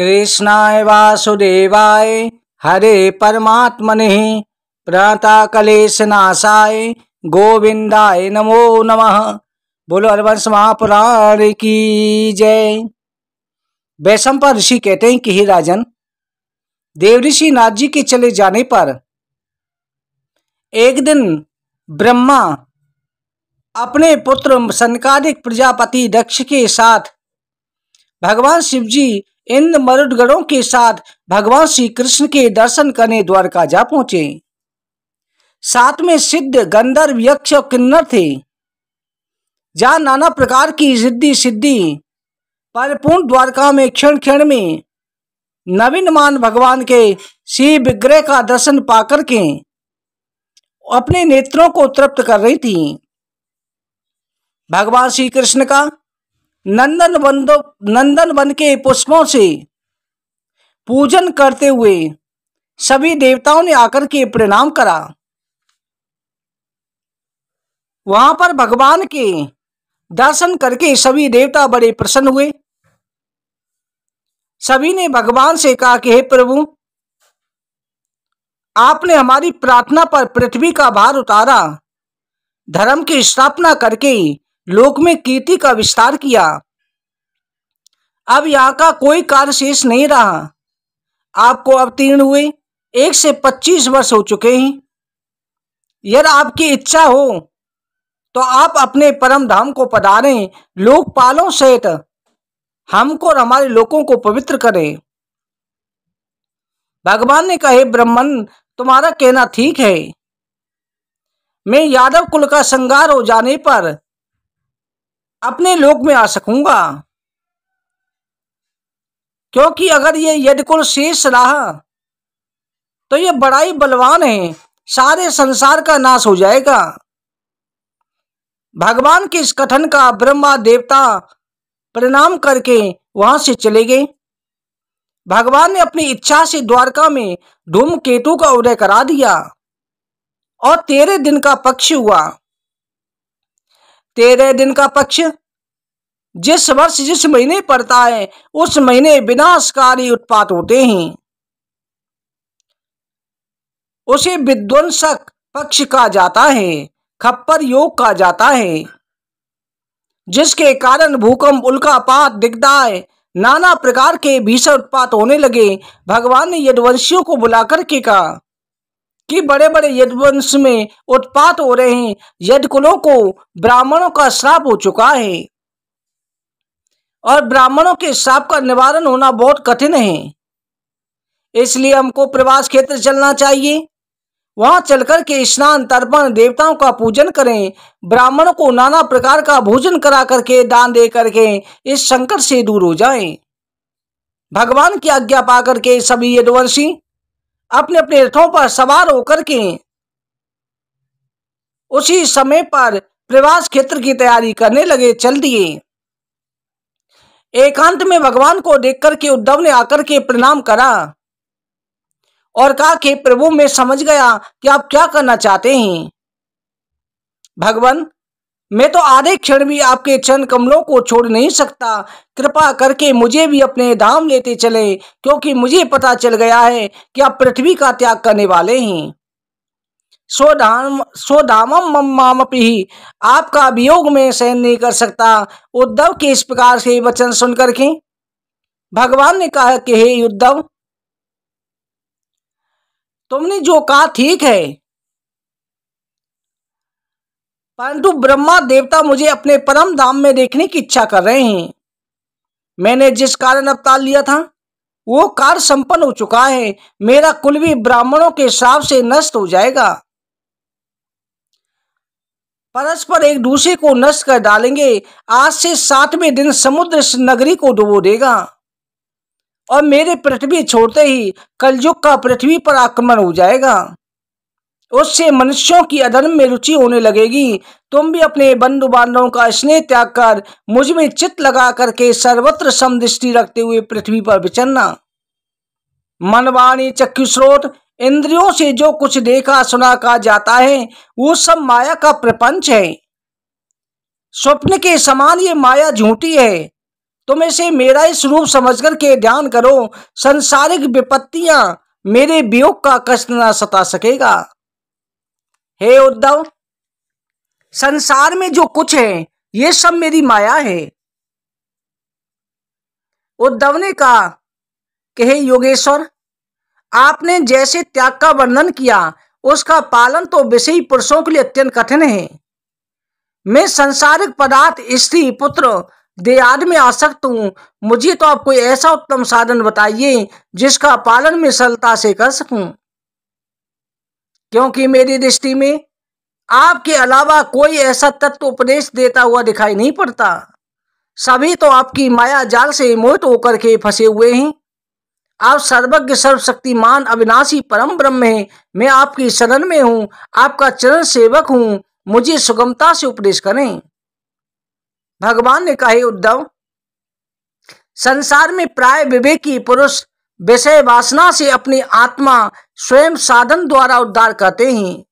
कृष्णाय वासुदेवाय हरे परमात्मने प्रणता कलेशनाशाय गोविंदाय नमो नमः बोलो हरवंश महापुराण की जय पर ऋषि कहते हैं कि ही राजन देवऋषि नाथ जी के चले जाने पर एक दिन ब्रह्मा अपने पुत्र सनकादिक प्रजापति दक्ष के साथ भगवान शिव जी इन मरुदगढ़ों के साथ भगवान श्री कृष्ण के दर्शन करने द्वारका जा पहुंचे साथ में सिद्ध गंधर्व यक्ष और किन्नर थे जहां नाना प्रकार की सिद्धि सिद्धि परिपूर्ण द्वारका में क्षण क्षण में नवीन मान भगवान के श्री विग्रह का दर्शन पाकर के अपने नेत्रों को तृप्त कर रही थी भगवान श्री कृष्ण का नंदन वन नंदन वन के पुष्पों से पूजन करते हुए सभी देवताओं ने आकर के प्रणाम करा वहां पर भगवान के दर्शन करके सभी देवता बड़े प्रसन्न हुए सभी ने भगवान से कहा कि हे प्रभु आपने हमारी प्रार्थना पर पृथ्वी का भार उतारा धर्म की स्थापना करके लोक में कीर्ति का विस्तार किया अब यहाँ का कोई कार्य शेष नहीं रहा आपको अवतीर्ण हुए एक से पच्चीस वर्ष हो चुके हैं यदि आपकी इच्छा हो तो आप अपने परम धाम को पधारें लोकपालों सहित हमको और हमारे लोगों को पवित्र करें भगवान ने कहे ब्रह्मन तुम्हारा कहना ठीक है मैं यादव कुल का श्रृंगार हो जाने पर अपने लोक में आ सकूंगा क्योंकि अगर ये कुल शेष रहा तो ये बड़ा ही बलवान है सारे संसार का नाश हो जाएगा भगवान के इस कथन का ब्रह्मा देवता प्रणाम करके वहां से चले गए भगवान ने अपनी इच्छा से द्वारका में धूम केतु का उदय करा दिया और तेरह दिन का पक्ष हुआ तेरह दिन का पक्ष जिस वर्ष जिस महीने पड़ता है उस महीने विनाशकारी उत्पात होते हैं उसे विध्वंसक पक्ष कहा जाता है खप्पर योग कहा जाता है जिसके कारण भूकंप उल्कापात दिग्दाय नाना प्रकार के भीषण उत्पात होने लगे भगवान ने यदवंशियों को बुलाकर के कहा कि बड़े बड़े यदवंश में उत्पात हो रहे हैं यद कुलों को ब्राह्मणों का श्राप हो चुका है और ब्राह्मणों के श्राप का निवारण होना बहुत कठिन है इसलिए हमको प्रवास क्षेत्र चलना चाहिए वहां चलकर के स्नान तर्पण देवताओं का पूजन करें ब्राह्मणों को नाना प्रकार का भोजन करा करके दान दे करके इस संकट से दूर हो जाएं। भगवान की आज्ञा पा करके सभी यदवंशी अपने अपने रथों पर सवार होकर के उसी समय पर प्रवास क्षेत्र की तैयारी करने लगे चल दिए एकांत में भगवान को देख करके उद्धव ने आकर के प्रणाम करा और कहा कि प्रभु मैं समझ गया कि आप क्या करना चाहते हैं भगवान मैं तो आधे क्षण भी आपके चरण कमलों को छोड़ नहीं सकता कृपा करके मुझे भी अपने धाम लेते चले क्योंकि मुझे पता चल गया है कि आप पृथ्वी का त्याग करने वाले हैं स्वधाम स्वधामम ही आपका अभियोग में सहन नहीं कर सकता उद्धव के इस प्रकार से वचन सुनकर के भगवान ने कहा कि हे उद्धव तुमने जो कहा ठीक है परंतु ब्रह्मा देवता मुझे अपने परम धाम में देखने की इच्छा कर रहे हैं मैंने जिस कारण अवतार लिया था वो कार्य संपन्न हो चुका है मेरा कुल भी ब्राह्मणों के श्राप से नष्ट हो जाएगा परस्पर एक दूसरे को नष्ट कर डालेंगे आज से सातवें दिन समुद्र इस नगरी को डुबो देगा और मेरे पृथ्वी छोड़ते ही कलयुग का पृथ्वी पर आक्रमण हो जाएगा उससे मनुष्यों की अधर्म में रुचि होने लगेगी तुम भी अपने बंधु बांधवों का स्नेह त्याग कर मुझ में चित्त लगा करके सर्वत्र समदृष्टि रखते हुए पृथ्वी पर विचरना मनवाणी चक्षु स्रोत इंद्रियों से जो कुछ देखा सुना कहा जाता है वो सब माया का प्रपंच है स्वप्न के समान ये माया झूठी है तुम इसे मेरा ही स्वरूप समझ कर के ध्यान करो संसारिक विपत्तियां मेरे वियोग का कष्ट ना सता सकेगा हे उद्धव संसार में जो कुछ है ये सब मेरी माया है उद्धव ने कहा कि हे योगेश्वर आपने जैसे त्याग का वर्णन किया उसका पालन तो विषयी पुरुषों के लिए अत्यंत कठिन है मैं संसारिक पदार्थ स्त्री पुत्र देहाद में सकता हूं मुझे तो आप कोई ऐसा उत्तम साधन बताइए जिसका पालन मैं सरलता से कर सकूं क्योंकि मेरी दृष्टि में आपके अलावा कोई ऐसा तत्व उपदेश देता हुआ दिखाई नहीं पड़ता सभी तो आपकी माया जाल से मोहित होकर के फंसे हुए हैं आप सर्वज्ञ सर्वशक्तिमान अविनाशी परम ब्रह्म हैं मैं आपकी शरण में हूँ आपका चरण सेवक हूं मुझे सुगमता से उपदेश करें भगवान ने कहे उद्धव संसार में प्राय विवेकी पुरुष विषय वासना से अपनी आत्मा स्वयं साधन द्वारा उद्धार करते हैं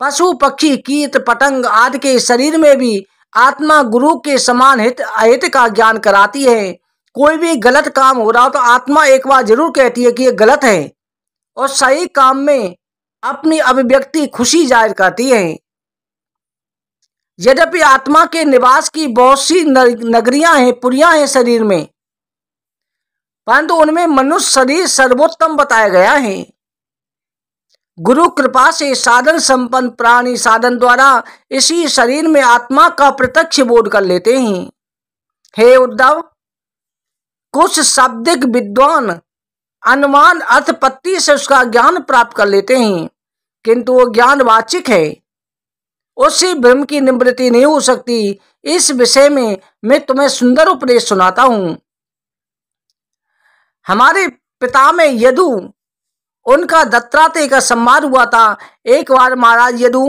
पशु पक्षी कीट पतंग आदि के शरीर में भी आत्मा गुरु के समान हित अहित का ज्ञान कराती है कोई भी गलत काम हो रहा हो तो आत्मा एक बार जरूर कहती है कि ये गलत है और सही काम में अपनी अभिव्यक्ति खुशी जाहिर करती है यद्यपि आत्मा के निवास की बहुत सी नगरियां हैं पुरियां हैं शरीर में परंतु उनमें मनुष्य शरीर सर्वोत्तम बताया गया है गुरु कृपा से साधन संपन्न प्राणी साधन द्वारा इसी शरीर में आत्मा का प्रत्यक्ष बोध कर लेते हैं हे उद्धव कुछ शाब्दिक विद्वान अनुमान अर्थपत्ति से उसका ज्ञान प्राप्त कर लेते हैं किंतु वो ज्ञान वाचिक है उससे भ्रम की निवृत्ति नहीं हो सकती इस विषय में मैं तुम्हें सुंदर उपदेश सुनाता हूँ हमारे पिता में यदु उनका दत्तात्रेय का सम्मान हुआ था एक बार महाराज यदु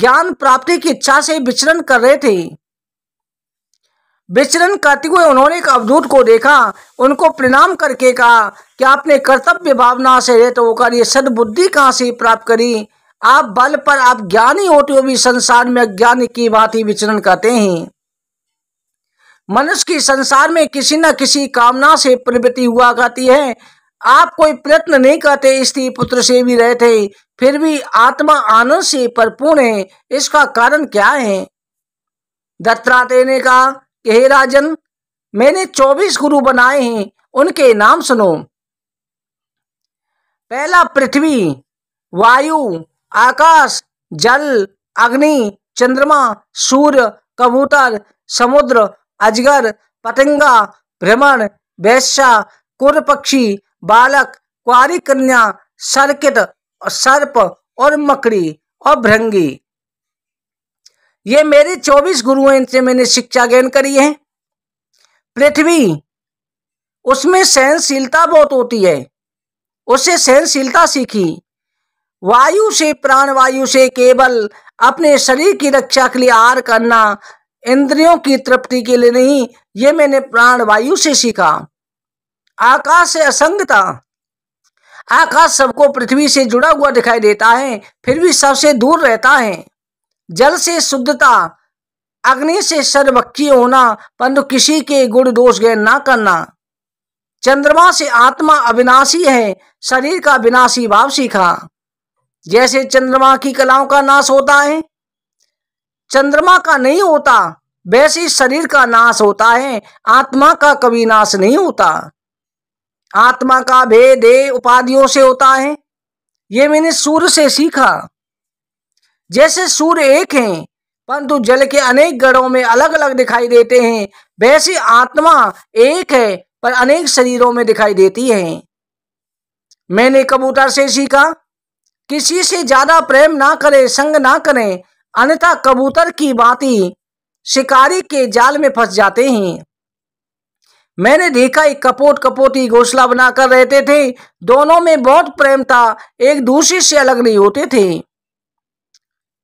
ज्ञान प्राप्ति की इच्छा से विचरण कर रहे थे विचरण करते हुए उन्होंने एक अवधूत को देखा उनको प्रणाम करके कहा कि आपने कर्तव्य भावना से रहते तो होकर ये सदबुद्धि कहाँ से प्राप्त करी आप बल पर आप ज्ञानी होते हुए भी संसार में अज्ञानी की ही विचरण करते हैं मनुष्य की संसार में किसी न किसी कामना से प्रवृत्ति हुआ करती है आप कोई प्रयत्न नहीं करते स्त्री पुत्र से भी रहे थे फिर भी आत्मा आनंद से परिपूर्ण है इसका कारण क्या है दत्तात्रेय ने कहा हे राजन मैंने चौबीस गुरु बनाए हैं उनके नाम सुनो पहला पृथ्वी वायु आकाश जल अग्नि चंद्रमा सूर्य कबूतर समुद्र अजगर पतंगा भ्रमण वैश्या कुर पक्षी बालक क्वारी कन्या सर्किट सर्प और मकड़ी और भृंगी ये मेरे चौबीस गुरु हैं इनसे मैंने शिक्षा ग्रहण करी है पृथ्वी उसमें सहनशीलता बहुत होती है उससे सहनशीलता सीखी वायु से प्राण वायु से केवल अपने शरीर की रक्षा के लिए आर करना इंद्रियों की तृप्ति के लिए नहीं ये मैंने प्राण वायु से सीखा आकाश से असंगता आकाश सबको पृथ्वी से जुड़ा हुआ दिखाई देता है फिर भी सबसे दूर रहता है जल से शुद्धता अग्नि से सर्वक्की होना परंतु किसी के गुण दोष गय ना करना चंद्रमा से आत्मा अविनाशी है शरीर का विनाशी भाव सीखा जैसे चंद्रमा की कलाओं का नाश होता है चंद्रमा का नहीं होता वैसे शरीर का नाश होता है आत्मा का कभी नाश नहीं होता आत्मा का भेद उपाधियों से होता है ये मैंने सूर्य से सीखा जैसे सूर्य एक है परंतु जल के अनेक गढ़ों में अलग अलग दिखाई देते हैं वैसे आत्मा एक है पर अनेक शरीरों में दिखाई देती है मैंने कबूतर से सीखा किसी से ज्यादा प्रेम ना करें संग ना करें अन्यथा कबूतर की भांति शिकारी के जाल में फंस जाते हैं मैंने देखा एक कपोट कपोटी घोसला बना कर रहते थे दोनों में बहुत प्रेम था एक दूसरे से अलग नहीं होते थे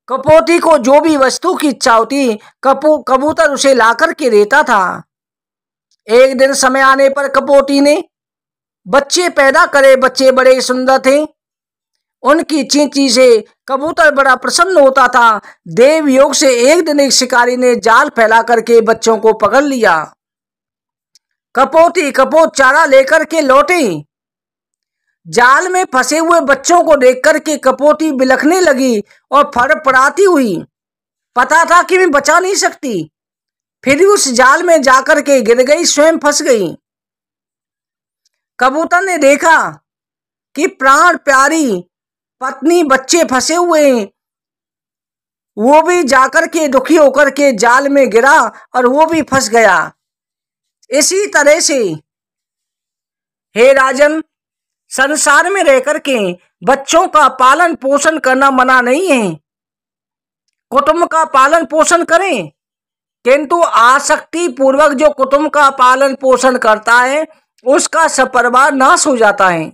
कपोटी को जो भी वस्तु की इच्छा होती कपू कबूतर उसे ला के देता था एक दिन समय आने पर कपोटी ने बच्चे पैदा करे बच्चे बड़े सुंदर थे उनकी चींची से कबूतर बड़ा प्रसन्न होता था देव योग से एक दिन एक शिकारी ने जाल फैला करके बच्चों को पकड़ लिया कपोती कपोत चारा लेकर के लौटी जाल में फंसे हुए बच्चों को देख करके कपोती बिलखने लगी और फड़फड़ाती हुई पता था कि मैं बचा नहीं सकती फिर उस जाल में जाकर के गिर गई स्वयं फंस गई कबूतर ने देखा कि प्राण प्यारी पत्नी बच्चे फंसे हुए हैं वो भी जाकर के दुखी होकर के जाल में गिरा और वो भी फंस गया इसी तरह से हे राजन संसार में रह के बच्चों का पालन पोषण करना मना नहीं है कुटुंब का पालन पोषण करें किंतु आसक्ति पूर्वक जो कुटुंब का पालन पोषण करता है उसका सपरिवार नाश हो जाता है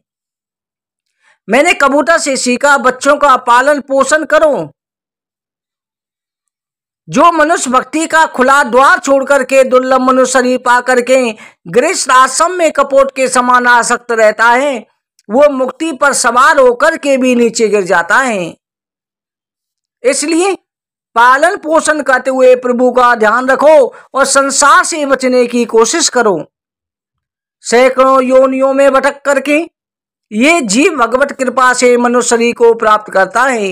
मैंने कबूतर से सीखा बच्चों का पालन पोषण करो जो मनुष्य भक्ति का खुला द्वार छोड़कर के दुर्लभ मनुष्य पाकर के गृहस्थ आश्रम में कपोट के समान आसक्त रहता है वो मुक्ति पर सवार होकर के भी नीचे गिर जाता है इसलिए पालन पोषण करते हुए प्रभु का ध्यान रखो और संसार से बचने की कोशिश करो सैकड़ों योनियों में भटक करके ये जीव भगवत कृपा से मनुष्य शरीर को प्राप्त करता है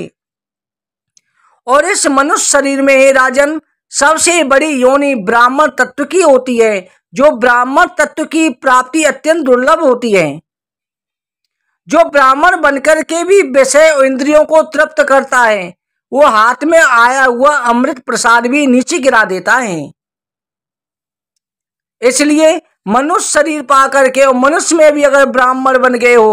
और इस मनुष्य शरीर में है राजन सबसे बड़ी योनि ब्राह्मण तत्व की होती है जो ब्राह्मण तत्व की प्राप्ति अत्यंत दुर्लभ होती है जो ब्राह्मण बनकर के भी विषय इंद्रियों को तृप्त करता है वो हाथ में आया हुआ अमृत प्रसाद भी नीचे गिरा देता है इसलिए मनुष्य शरीर पा करके और मनुष्य में भी अगर ब्राह्मण बन गए हो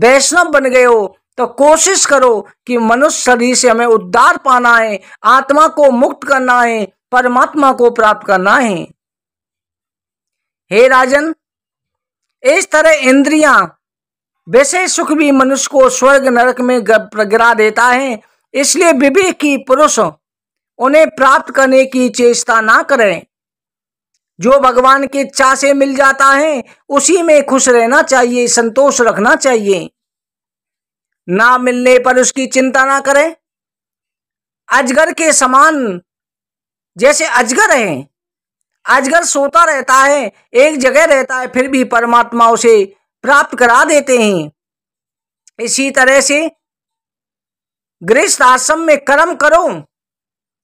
वैष्णव बन गए हो तो कोशिश करो कि मनुष्य शरीर से हमें उद्धार पाना है आत्मा को मुक्त करना है परमात्मा को प्राप्त करना है हे राजन इस तरह इंद्रिया वैसे सुख भी मनुष्य को स्वर्ग नरक में गिरा देता है इसलिए विवेक की पुरुष उन्हें प्राप्त करने की चेष्टा ना करें जो भगवान के इच्छा से मिल जाता है उसी में खुश रहना चाहिए संतोष रखना चाहिए ना मिलने पर उसकी चिंता ना करें अजगर के समान जैसे अजगर है अजगर सोता रहता है एक जगह रहता है फिर भी परमात्मा उसे प्राप्त करा देते हैं इसी तरह से गृहस्थ आश्रम में कर्म करो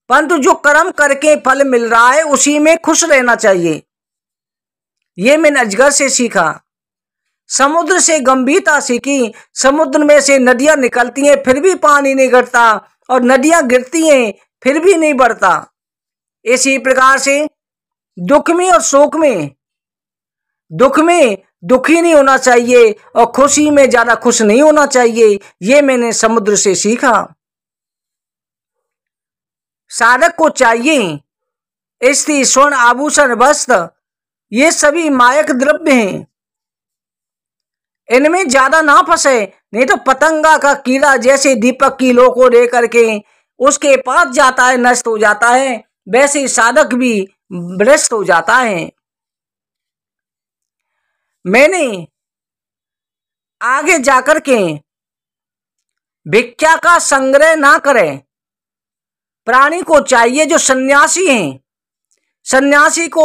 परंतु जो कर्म करके फल मिल रहा है उसी में खुश रहना चाहिए ये मैंने अजगर से सीखा समुद्र से गंभीरता सीखी समुद्र में से नदियां निकलती हैं फिर भी पानी नहीं घटता और नदियां गिरती हैं फिर भी नहीं बढ़ता इसी प्रकार से दुख में और शोक में दुख में दुखी नहीं होना चाहिए और खुशी में ज़्यादा खुश नहीं होना चाहिए ये मैंने समुद्र से सीखा साधक को चाहिए स्त्री स्वर्ण आभूषण वस्त्र ये सभी मायक द्रव्य हैं इनमें ज्यादा ना फंसे नहीं तो पतंगा का कीड़ा जैसे दीपक की लो को दे करके उसके पास जाता है नष्ट हो जाता है वैसे साधक भी भ्रष्ट हो जाता है मैंने आगे जाकर के भिक्षा का संग्रह ना करें प्राणी को चाहिए जो सन्यासी हैं सन्यासी को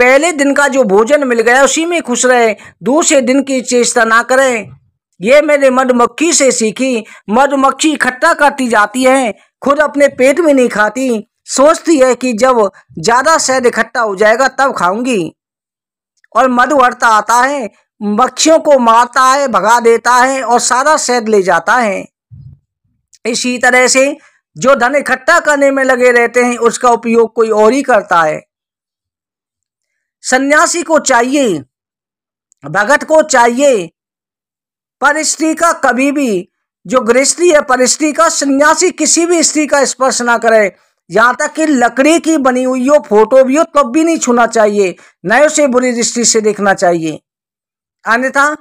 पहले दिन का जो भोजन मिल गया उसी में खुश रहे दूसरे दिन की चेष्टा ना करें ये मैंने मधुमक्खी से सीखी मधुमक्खी इकट्ठा करती जाती है खुद अपने पेट में नहीं खाती सोचती है कि जब ज़्यादा शहद इकट्ठा हो जाएगा तब खाऊंगी और मधु हड़ता आता है मक्खियों को मारता है भगा देता है और सारा शहद ले जाता है इसी तरह से जो धन इकट्ठा करने में लगे रहते हैं उसका उपयोग कोई और ही करता है सन्यासी को चाहिए भगत को चाहिए पर स्त्री का कभी भी जो गृहस्थी है पर स्त्री का सन्यासी किसी भी स्त्री का स्पर्श ना करे यहां तक कि लकड़ी की बनी हुई हो फोटो भी हो तब तो भी नहीं छूना चाहिए न उसे बुरी दृष्टि से देखना चाहिए अन्यथा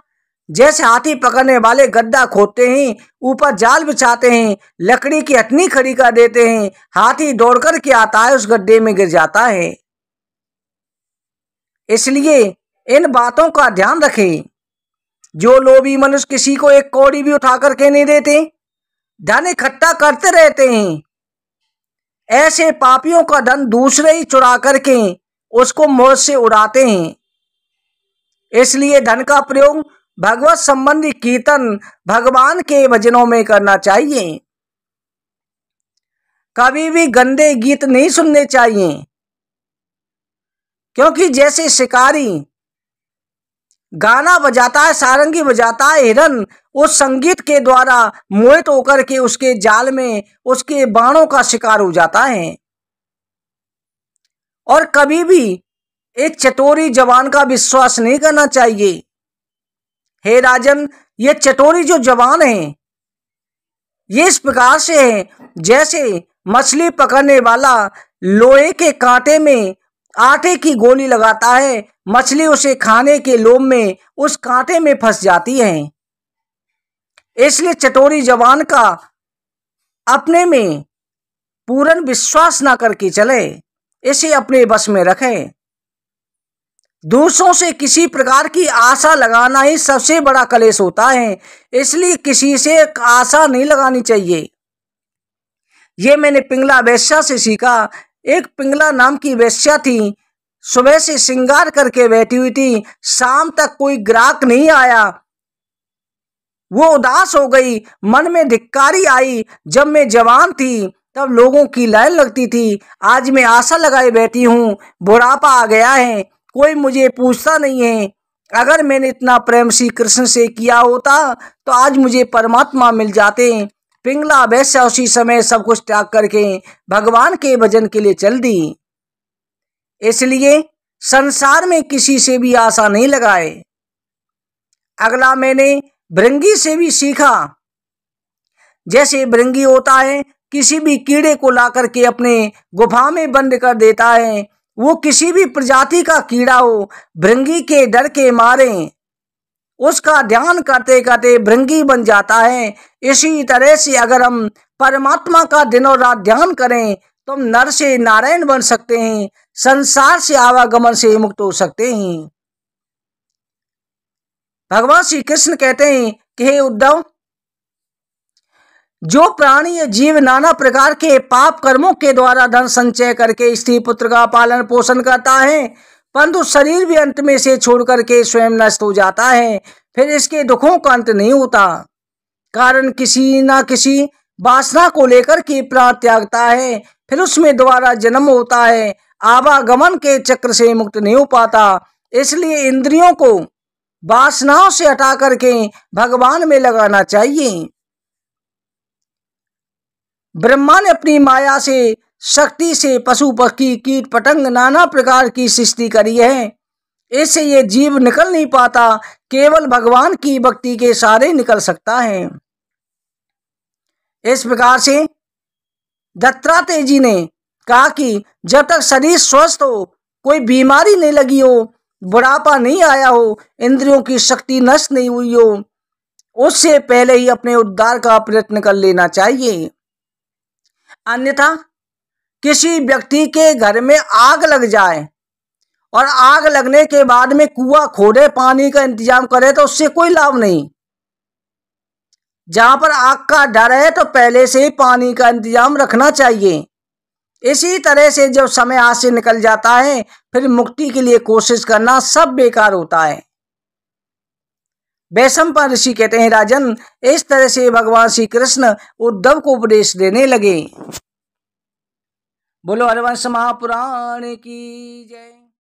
जैसे हाथी पकड़ने वाले गड्ढा खोदते हैं ऊपर जाल बिछाते हैं लकड़ी की हथनी खड़ी कर देते हैं हाथी दौड़कर के आता है उस गड्ढे में गिर जाता है इसलिए इन बातों का ध्यान रखें जो लोभी मनुष्य किसी को एक कौड़ी भी उठा करके नहीं देते धन इकट्ठा करते रहते हैं ऐसे पापियों का धन दूसरे ही चुरा करके उसको मौत से उड़ाते हैं इसलिए धन का प्रयोग भगवत संबंधी कीर्तन भगवान के भजनों में करना चाहिए कभी भी गंदे गीत नहीं सुनने चाहिए क्योंकि जैसे शिकारी गाना बजाता है सारंगी बजाता है हिरन उस संगीत के द्वारा मोहित होकर के उसके जाल में उसके बाणों का शिकार हो जाता है और कभी भी एक चटोरी जवान का विश्वास नहीं करना चाहिए हे राजन ये चटोरी जो जवान है ये इस प्रकार से है जैसे मछली पकड़ने वाला लोहे के कांटे में आटे की गोली लगाता है मछली उसे खाने के लोभ में उस कांटे में फंस जाती है इसलिए चटोरी जवान का अपने में पूर्ण विश्वास ना करके चले इसे अपने बस में रखें दूसरों से किसी प्रकार की आशा लगाना ही सबसे बड़ा कलेश होता है इसलिए किसी से आशा नहीं लगानी चाहिए ये मैंने पिंगला वैश्या से सीखा एक पिंगला नाम की वैश्या थी सुबह से श्रृंगार करके बैठी हुई थी शाम तक कोई ग्राहक नहीं आया वो उदास हो गई मन में धिक्कारी आई जब मैं जवान थी तब लोगों की लाइन लगती थी आज मैं आशा लगाए बैठी हूँ बुढ़ापा आ गया है कोई मुझे पूछता नहीं है अगर मैंने इतना प्रेम श्री कृष्ण से किया होता तो आज मुझे परमात्मा मिल जाते पिंगला वैश्य उसी समय सब कुछ त्याग करके भगवान के भजन के लिए चल दी इसलिए संसार में किसी से भी आशा नहीं लगाए अगला मैंने भृंगी से भी सीखा जैसे भृंगी होता है किसी भी कीड़े को लाकर के अपने गुफा में बंद कर देता है वो किसी भी प्रजाति का कीड़ा हो भृंगी के डर के मारे उसका ध्यान करते करते भृंगी बन जाता है इसी तरह से अगर हम परमात्मा का दिनों रात ध्यान करें तो हम नर से नारायण बन सकते हैं संसार से आवागमन से मुक्त हो सकते हैं भगवान श्री कृष्ण कहते हैं कि हे उद्धव जो प्राणी जीव नाना प्रकार के पाप कर्मों के द्वारा धन संचय करके स्त्री पुत्र का पालन पोषण करता है परंतु शरीर भी अंत में से छोड़ करके स्वयं नष्ट हो जाता है फिर इसके दुखों का अंत नहीं होता कारण किसी न किसी वासना को लेकर के प्राण त्यागता है फिर उसमें द्वारा जन्म होता है आवागमन के चक्र से मुक्त नहीं हो पाता इसलिए इंद्रियों को वासनाओं से हटा करके भगवान में लगाना चाहिए ब्रह्मा ने अपनी माया से शक्ति से पशु पक्षी कीट पतंग नाना प्रकार की सृष्टि करी है इससे ये जीव निकल नहीं पाता केवल भगवान की भक्ति के सारे निकल सकता है इस प्रकार से दत्तात्रेय जी ने कहा कि जब तक शरीर स्वस्थ हो कोई बीमारी नहीं लगी हो बुढ़ापा नहीं आया हो इंद्रियों की शक्ति नष्ट नहीं हुई हो उससे पहले ही अपने उद्धार का प्रयत्न कर लेना चाहिए अन्यथा किसी व्यक्ति के घर में आग लग जाए और आग लगने के बाद में कुआ खोदे पानी का इंतजाम करे तो उससे कोई लाभ नहीं जहां पर आग का डर है तो पहले से ही पानी का इंतजाम रखना चाहिए इसी तरह से जब समय हाथ से निकल जाता है फिर मुक्ति के लिए कोशिश करना सब बेकार होता है पर ऋषि कहते हैं राजन इस तरह से भगवान श्री कृष्ण उद्धव को उपदेश देने लगे बोलो हरवंश महापुराण की जय